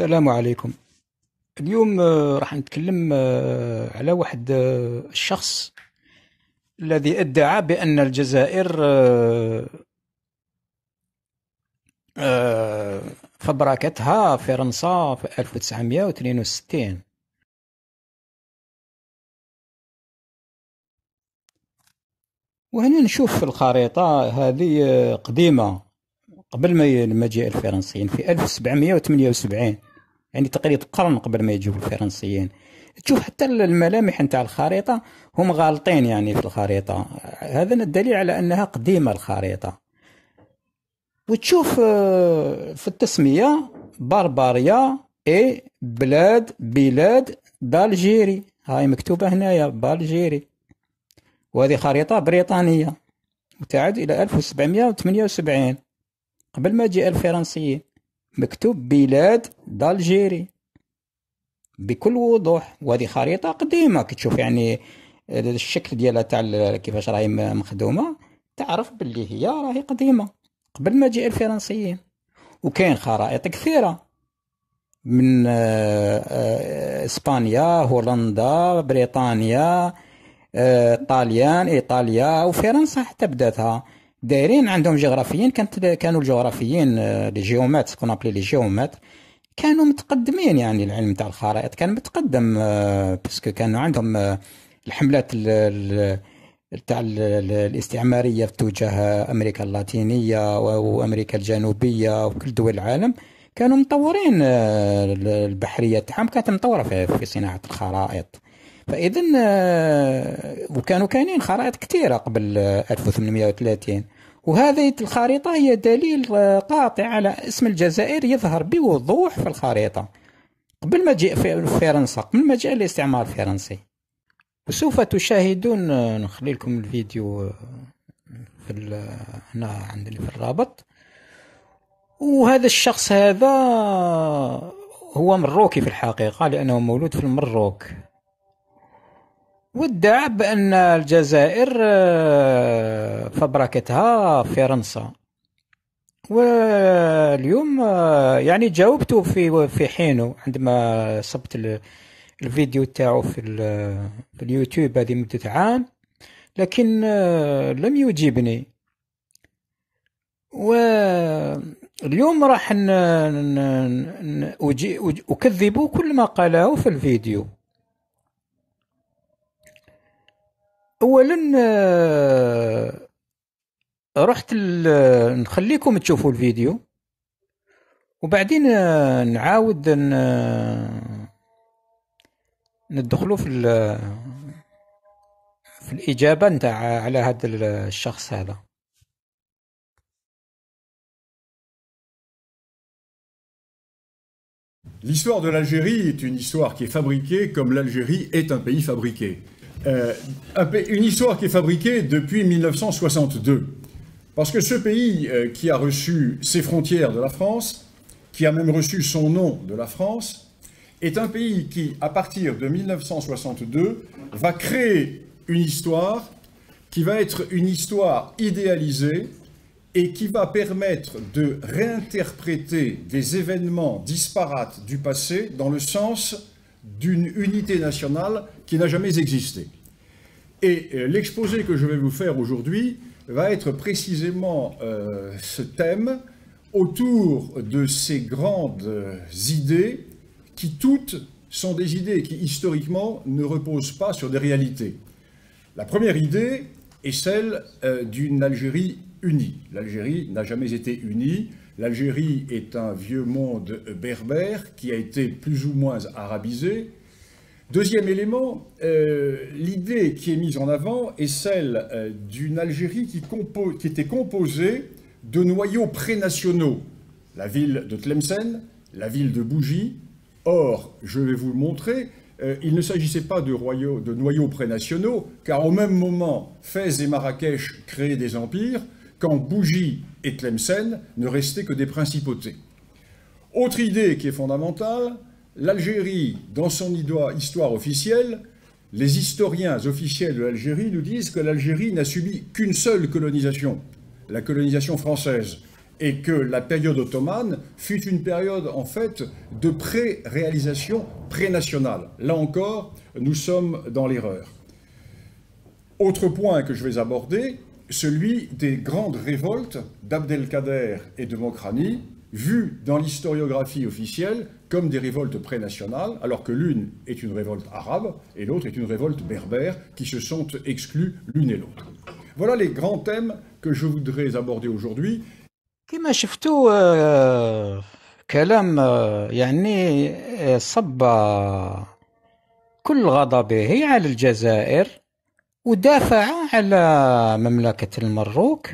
السلام عليكم اليوم آه، راح نتكلم آه، على واحد آه، الشخص الذي ادعى بان الجزائر فبركتها فرنسا في 1962 وهنا نشوف الخريطة هذه قديمة قبل ما مجيء الفرنسيين في 1778 يعني تقريبا قرن قبل ما يجيو الفرنسيين تشوف حتى الملامح نتاع الخريطه هم غالطين يعني في الخريطه هذا الدليل على انها قديمه الخريطه وتشوف آه، في التسميه بربريه اي بلاد بلاد بالجيري هاي مكتوبه هنايا بالجيري وهذه خريطه بريطانيه وتعد الى 1778 قبل ما جاء الفرنسيين مكتوب بلاد دالجيري بكل وضوح وهذه خريطة قديمة كي تشوف يعني الشكل ديالها تاع كيفاش راهي مخدومة تعرف باللي هي راهي قديمة قبل مجيء الفرنسيين وكاين خرائط كثيرة من آه، آه، اسبانيا هولندا بريطانيا آه، طاليان ايطاليا وفرنسا حتى بداتها دايرين عندهم جغرافيين كانت كانوا الجغرافيين آه، لي جيومات كون ابلي لي جيومات كانوا متقدمين يعني العلم تاع الخرائط كان متقدم آه، باسكو كانوا عندهم آه، الحملات تاع الاستعماريه في اتجاه امريكا اللاتينيه وامريكا الجنوبيه وكل دول العالم كانوا مطورين البحريه تاعهم كانت مطوره في صناعه الخرائط فاذا وكانوا كاينين خرائط كثيره قبل 1830 وهذه الخريطة هي دليل آه، قاطع على اسم الجزائر يظهر بوضوح في الخريطة قبل ما في فرنسا قبل ما جئ الاستعمار الفرنسي وسوف تشاهدون آه، نخلي لكم الفيديو آه، في هنا عندنا في الرابط وهذا الشخص هذا هو مروكي في الحقيقة لأنه مولود في المروك وادعى بان الجزائر آه، فبركتها فرنسا واليوم آه، يعني جاوبته في في حينه عندما صبت الفيديو تاعو في, في اليوتيوب هذه مدة عام لكن آه، لم يجيبني واليوم راح أكذب كل ما قاله في الفيديو اولا رحت نخليكم تشوفوا الفيديو وبعدين نعاود ندخلوا في في الاجابه نتاع على هذا الشخص هذا L'histoire de l'Algérie est une histoire qui est fabriquée comme l'Algérie est un pays fabriqué. Euh, une histoire qui est fabriquée depuis 1962. Parce que ce pays euh, qui a reçu ses frontières de la France, qui a même reçu son nom de la France, est un pays qui, à partir de 1962, va créer une histoire qui va être une histoire idéalisée et qui va permettre de réinterpréter des événements disparates du passé dans le sens d'une unité nationale qui n'a jamais existé. Et euh, l'exposé que je vais vous faire aujourd'hui va être précisément euh, ce thème autour de ces grandes euh, idées qui toutes sont des idées qui historiquement ne reposent pas sur des réalités. La première idée est celle d'une Algérie unie. L'Algérie n'a jamais été unie. L'Algérie est un vieux monde berbère qui a été plus ou moins arabisé, Deuxième élément, euh, l'idée qui est mise en avant est celle euh, d'une Algérie qui, était composée de noyaux prénationaux, la ville de Tlemcen, la ville de Bougie. Or, je vais vous le montrer, euh, il ne s'agissait pas de, royaux, de noyaux prénationaux, car au même moment, Fès et Marrakech créaient des empires, quand Bougie et Tlemcen ne restaient que des principautés. Autre idée qui est fondamentale, l'Algérie, dans son histoire officielle, les historiens officiels de l'Algérie nous disent que l'Algérie n'a subi qu'une seule colonisation, la colonisation française, et que la période ottomane fut une période en fait de pré-réalisation pré-nationale. Là encore, nous sommes dans l'erreur. Autre point que je vais aborder, celui des grandes révoltes d'Abdelkader et de Mokrani vues dans l'historiographie officielle comme des révoltes prénationales, alors que l'une est une révolte arabe et l'autre est une révolte berbère, qui se sont exclus l'une et l'autre. Voilà les grands thèmes que je voudrais aborder aujourd'hui. كلام يعني صب كل غضبه على الجزائر ودافع على مملكة المروك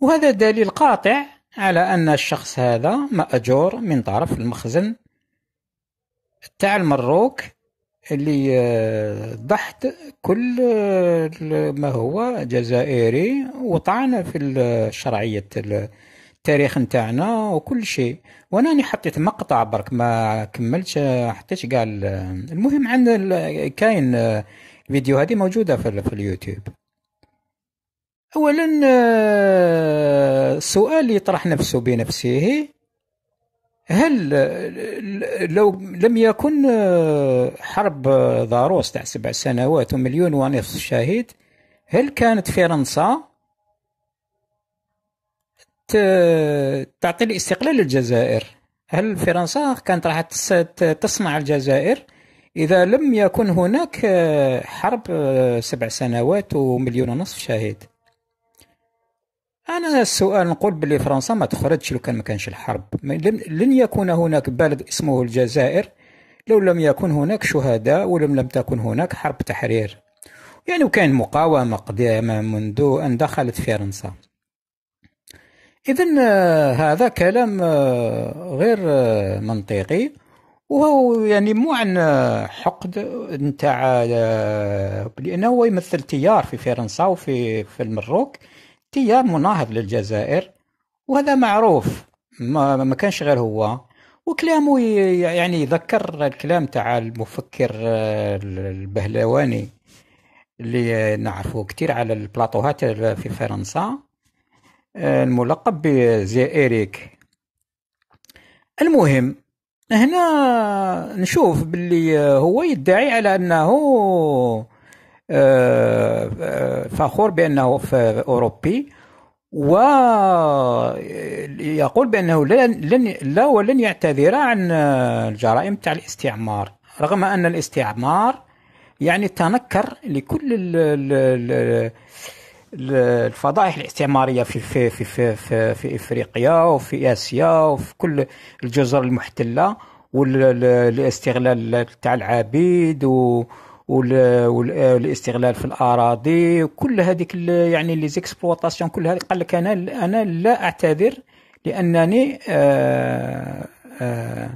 وهذا دليل قاطع على أن الشخص هذا مأجور من طرف المخزن تاع المروك اللي آه، ضحت كل آه، ما هو جزائري وطعن في الشرعية التاريخ نتاعنا وكل شيء وانا راني حطيت مقطع برك ما كملتش حطيتش قال آه، المهم عند كاين الفيديو هذه موجودة في اليوتيوب اولا السؤال آه، يطرح نفسه بنفسه هل آه، لو لم يكن آه، حرب ضاروس تاع سبع سنوات ومليون ونصف شهيد هل كانت فرنسا تعطي الاستقلال للجزائر هل فرنسا كانت راح تصنع الجزائر إذا لم يكن هناك حرب سبع سنوات ومليون ونصف شهيد انا السؤال نقول بلي فرنسا ما تخرجش لو كان ما كانش الحرب لن يكون هناك بلد اسمه الجزائر لو لم يكن هناك شهداء ولم لم تكن هناك حرب تحرير يعني وكان مقاومة قديمة منذ أن دخلت فرنسا إذا آه، هذا كلام آه، غير آه، منطقي وهو يعني مو عن حقد نتاع لأنه هو يمثل تيار في فرنسا وفي في المروك تيار مناهض للجزائر وهذا معروف ما, ما كانش غير هو وكلامه يعني يذكر الكلام تاع المفكر آه، البهلواني اللي نعرفه كتير على البلاطوهات في فرنسا آه، الملقب بزي إيريك المهم هنا نشوف باللي هو يدعي على أنه آه، آه، فخور بأنه أوروبي ويقول آه، بأنه لن لن لا ولن يعتذر عن الجرائم تاع الاستعمار رغم أن الاستعمار يعني تنكر لكل الفضائح الاستعمارية في في في في, في, في إفريقيا وفي آسيا وفي كل الجزر المحتلة والاستغلال تاع العبيد و والاستغلال في الاراضي وكل هذيك يعني لي زيكسبلوطاسيون كل هذه قال لك انا انا لا اعتذر لانني آه، آه،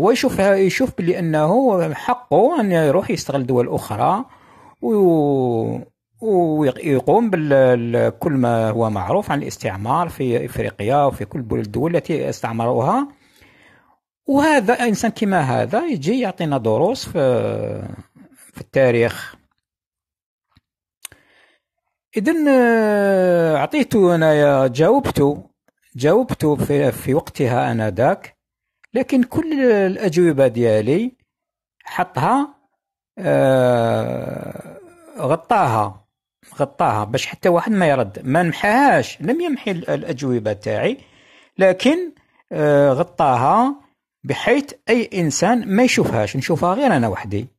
هو يشوف يشوف بلي انه حقه ان يروح يستغل دول اخرى و ويقوم بكل ما هو معروف عن الاستعمار في افريقيا وفي كل الدول التي استعمروها وهذا انسان كما هذا يجي يعطينا دروس في في التاريخ إذن آه، أعطيته أنا جاوبته جاوبته في, في وقتها أنا ذاك لكن كل الأجوبة ديالي حطها آه، غطاها غطاها باش حتى واحد ما يرد ما نمحاهاش لم يمحي الأجوبة تاعي لكن آه، غطاها بحيث أي إنسان ما يشوفهاش نشوفها غير أنا وحدي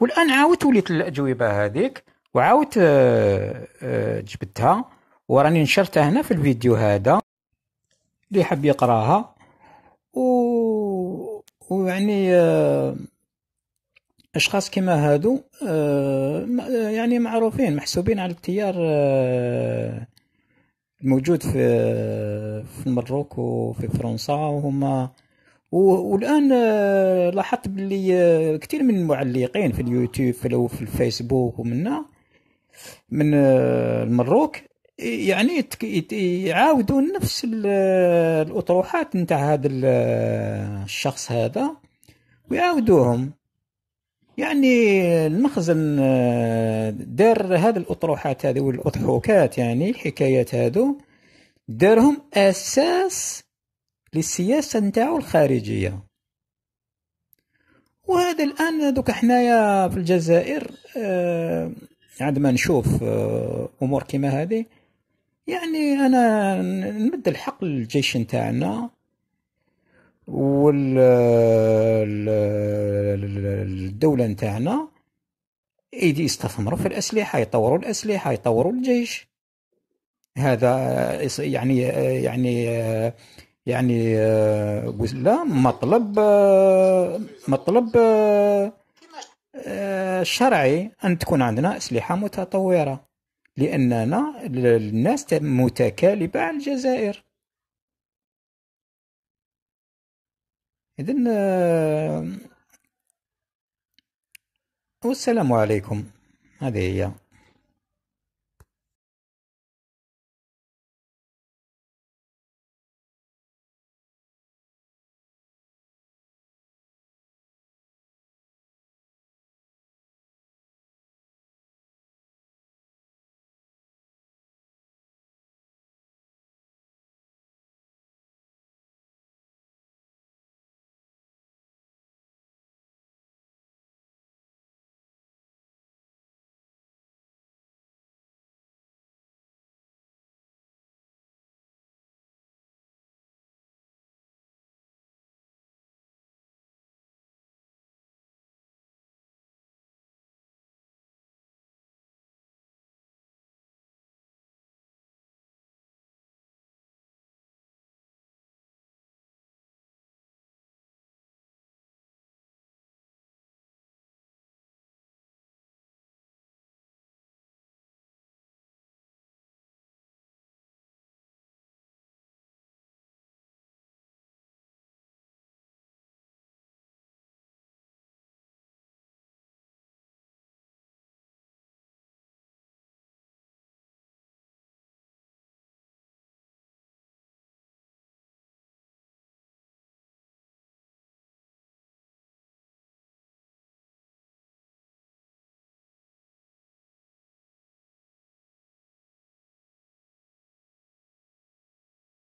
والان عاودت وليت الاجوبه هذيك وعاودت آه، آه، جبتها وراني نشرتها هنا في الفيديو هذا اللي حاب يقراها و... ويعني آه، اشخاص كما هادو يعني معروفين محسوبين على التيار الموجود في في المروك وفي فرنسا وهما والان آه، لاحظت باللي آه، كثير من المعلقين في اليوتيوب في الفيسبوك ومنا من آه، المروك يعني يعاودوا نفس الاطروحات نتاع هذا الشخص هذا ويعاودوهم يعني المخزن دار هذه الاطروحات هذه والاضحوكات يعني الحكايات هذو دارهم اساس للسياسه نتاعو الخارجيه وهذا الان دوك حنايا في الجزائر آه عندما نشوف آه امور كما هذه يعني انا نمد الحق للجيش نتاعنا والدولة نتاعنا يدي يستثمروا في الأسلحة يطوروا الأسلحة يطوروا الجيش هذا يعني يعني آه، يعني آه، لا مطلب آه، مطلب آه، شرعي أن تكون عندنا أسلحة متطورة لأننا الناس متكالبة على الجزائر إذن والسلام عليكم هذه هي